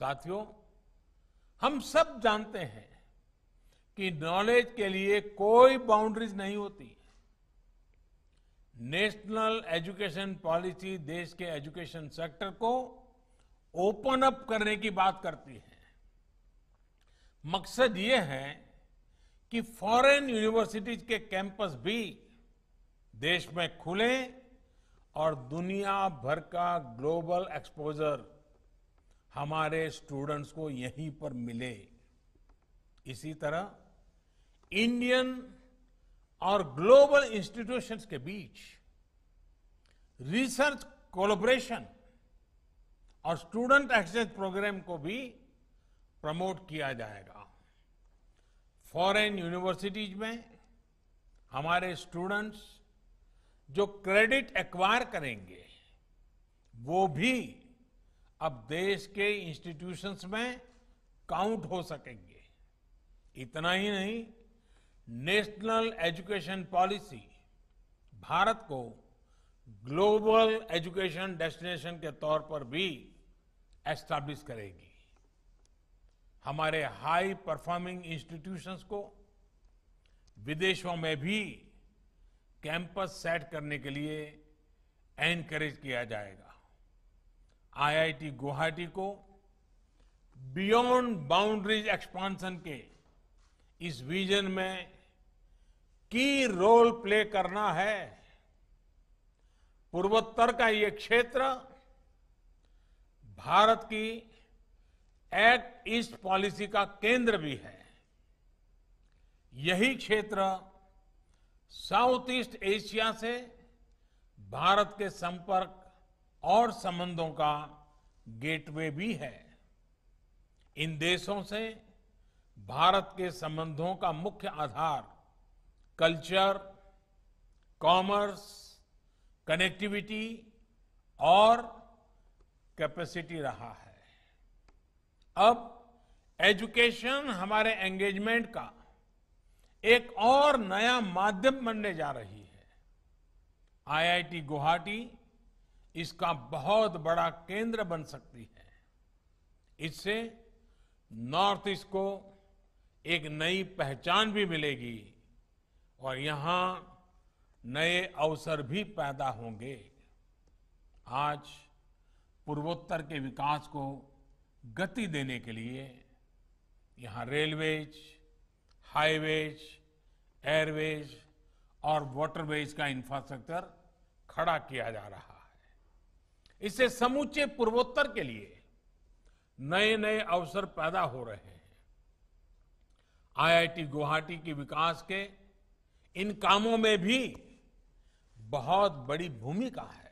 साथियों हम सब जानते हैं कि नॉलेज के लिए कोई बाउंड्रीज नहीं होती नेशनल एजुकेशन पॉलिसी देश के एजुकेशन सेक्टर को ओपन अप करने की बात करती है मकसद ये है कि फॉरेन यूनिवर्सिटीज के कैंपस भी देश में खुलें और दुनिया भर का ग्लोबल एक्सपोजर हमारे स्टूडेंट्स को यहीं पर मिले इसी तरह इंडियन और ग्लोबल इंस्टीट्यूशंस के बीच रिसर्च कोलोबरेशन और स्टूडेंट एक्सचेंज प्रोग्राम को भी प्रमोट किया जाएगा फॉरेन यूनिवर्सिटीज में हमारे स्टूडेंट्स जो क्रेडिट एक्वायर करेंगे वो भी अब देश के इंस्टीट्यूशंस में काउंट हो सकेंगे इतना ही नहीं नेशनल एजुकेशन पॉलिसी भारत को ग्लोबल एजुकेशन डेस्टिनेशन के तौर पर भी एस्टाब्लिश करेगी हमारे हाई परफॉर्मिंग इंस्टीट्यूशंस को विदेशों में भी कैंपस सेट करने के लिए एनकरेज किया जाएगा आईआईटी गुवाहाटी को बियॉन्ड बाउंड्रीज एक्सपांशन के इस विजन में की रोल प्ले करना है पूर्वोत्तर का ये क्षेत्र भारत की एक्ट ईस्ट पॉलिसी का केंद्र भी है यही क्षेत्र साउथ ईस्ट एशिया से भारत के संपर्क और संबंधों का गेटवे भी है इन देशों से भारत के संबंधों का मुख्य आधार कल्चर कॉमर्स कनेक्टिविटी और कैपेसिटी रहा है अब एजुकेशन हमारे एंगेजमेंट का एक और नया माध्यम बनने जा रही है आईआईटी गुवाहाटी इसका बहुत बड़ा केंद्र बन सकती है इससे नॉर्थ ईस्ट को एक नई पहचान भी मिलेगी और यहां नए अवसर भी पैदा होंगे आज पूर्वोत्तर के विकास को गति देने के लिए यहां रेलवेज हाईवेज एयरवेज और वाटरवेज का इंफ्रास्ट्रक्चर खड़ा किया जा रहा है इससे समूचे पूर्वोत्तर के लिए नए नए अवसर पैदा हो रहे हैं आईआईटी गुवाहाटी के विकास के इन कामों में भी बहुत बड़ी भूमिका है